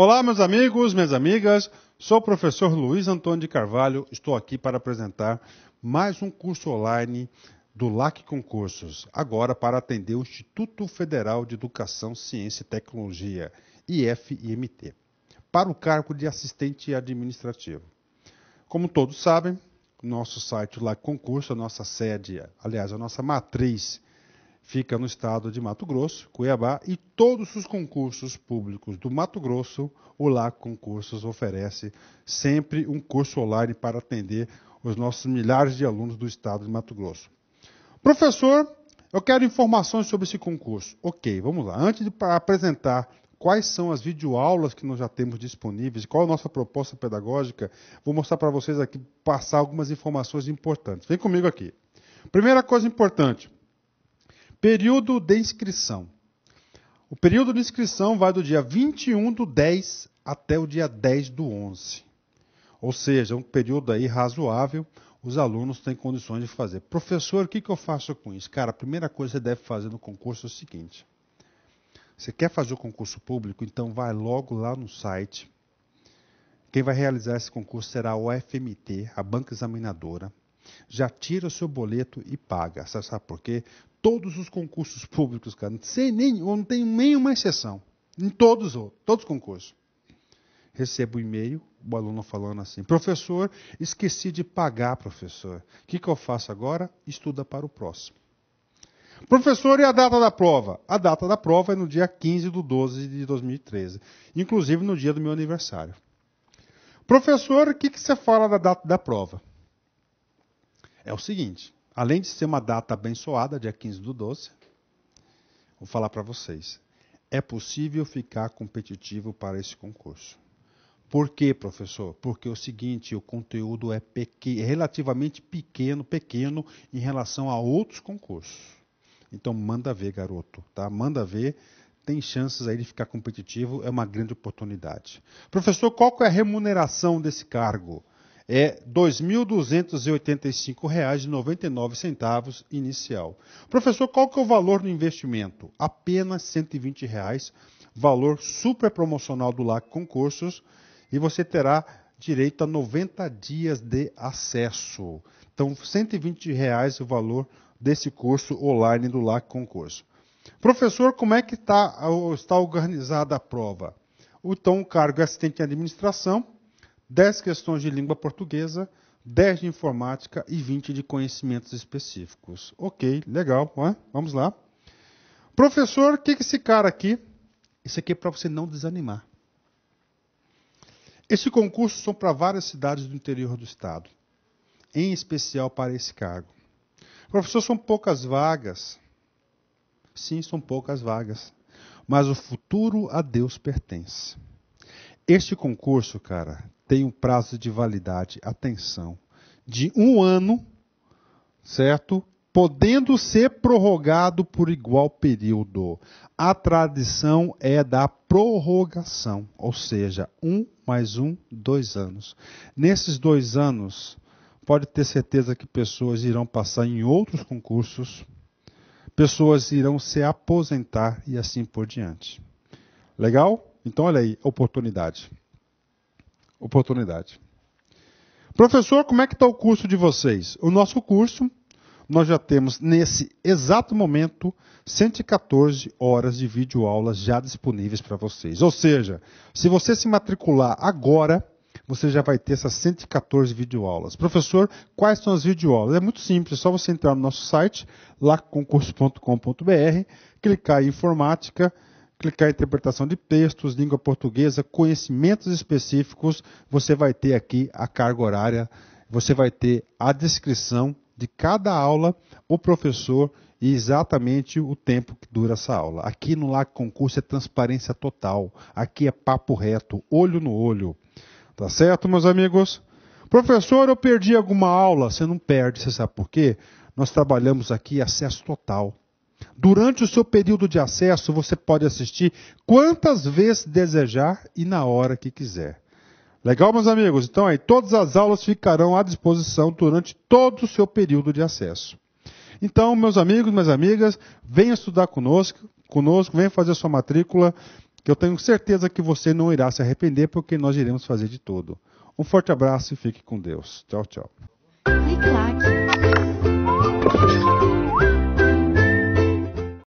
Olá, meus amigos, minhas amigas. Sou o professor Luiz Antônio de Carvalho. Estou aqui para apresentar mais um curso online do LAC Concursos, agora para atender o Instituto Federal de Educação, Ciência e Tecnologia, IFIMT, para o cargo de assistente administrativo. Como todos sabem, nosso site LAC Concurso, a nossa sede, aliás, a nossa matriz fica no estado de Mato Grosso, Cuiabá, e todos os concursos públicos do Mato Grosso, o LAC Concursos oferece sempre um curso online para atender os nossos milhares de alunos do estado de Mato Grosso. Professor, eu quero informações sobre esse concurso. Ok, vamos lá. Antes de apresentar quais são as videoaulas que nós já temos disponíveis, qual a nossa proposta pedagógica, vou mostrar para vocês aqui, passar algumas informações importantes. Vem comigo aqui. Primeira coisa importante, Período de inscrição. O período de inscrição vai do dia 21 do 10 até o dia 10 do 11. Ou seja, é um período aí razoável, os alunos têm condições de fazer. Professor, o que, que eu faço com isso? Cara, a primeira coisa que você deve fazer no concurso é o seguinte. Você quer fazer o concurso público? Então vai logo lá no site. Quem vai realizar esse concurso será a UFMT, a banca examinadora. Já tira o seu boleto e paga. Você sabe por quê? todos os concursos públicos, cara. Sem não tem nenhuma exceção. Em todos, todos os concursos. Recebo um e-mail, o aluno falando assim: professor, esqueci de pagar, professor. O que, que eu faço agora? Estuda para o próximo. Professor, e a data da prova? A data da prova é no dia 15 de 12 de 2013, inclusive no dia do meu aniversário. Professor, o que, que você fala da data da prova? É o seguinte: Além de ser uma data abençoada, dia 15 do 12, vou falar para vocês. É possível ficar competitivo para esse concurso. Por quê, professor? Porque é o seguinte, o conteúdo é relativamente pequeno, pequeno em relação a outros concursos. Então manda ver, garoto, tá? Manda ver. Tem chances aí de ficar competitivo, é uma grande oportunidade. Professor, qual é a remuneração desse cargo? é R$ 2.285,99 inicial. Professor, qual que é o valor do investimento? Apenas R$ 120, reais, valor super promocional do LAC Concursos, e você terá direito a 90 dias de acesso. Então, R$ 120 reais o valor desse curso online do LAC Concurso. Professor, como é que tá, está organizada a prova? Então, o cargo é assistente em administração, 10 questões de língua portuguesa, 10 de informática e 20 de conhecimentos específicos. Ok, legal, vamos lá. Professor, o que, que esse cara aqui? Esse aqui é para você não desanimar. Esse concurso são para várias cidades do interior do estado, em especial para esse cargo. Professor, são poucas vagas. Sim, são poucas vagas. Mas o futuro a Deus pertence. Este concurso, cara, tem um prazo de validade, atenção, de um ano, certo? Podendo ser prorrogado por igual período. A tradição é da prorrogação, ou seja, um mais um, dois anos. Nesses dois anos, pode ter certeza que pessoas irão passar em outros concursos, pessoas irão se aposentar e assim por diante. Legal? Então, olha aí, oportunidade. Oportunidade. Professor, como é que está o curso de vocês? O nosso curso, nós já temos nesse exato momento 114 horas de videoaulas já disponíveis para vocês. Ou seja, se você se matricular agora, você já vai ter essas 114 videoaulas. Professor, quais são as videoaulas? É muito simples, é só você entrar no nosso site, concurso.com.br, clicar em informática, clicar em interpretação de textos, língua portuguesa, conhecimentos específicos, você vai ter aqui a carga horária, você vai ter a descrição de cada aula, o professor e exatamente o tempo que dura essa aula. Aqui no LAC Concurso é transparência total, aqui é papo reto, olho no olho. Tá certo, meus amigos? Professor, eu perdi alguma aula? Você não perde, você sabe por quê? Nós trabalhamos aqui acesso total. Durante o seu período de acesso, você pode assistir quantas vezes desejar e na hora que quiser. Legal, meus amigos? Então aí, todas as aulas ficarão à disposição durante todo o seu período de acesso. Então, meus amigos, minhas amigas, venha estudar conosco, conosco, venha fazer sua matrícula, que eu tenho certeza que você não irá se arrepender, porque nós iremos fazer de todo. Um forte abraço e fique com Deus. Tchau, tchau.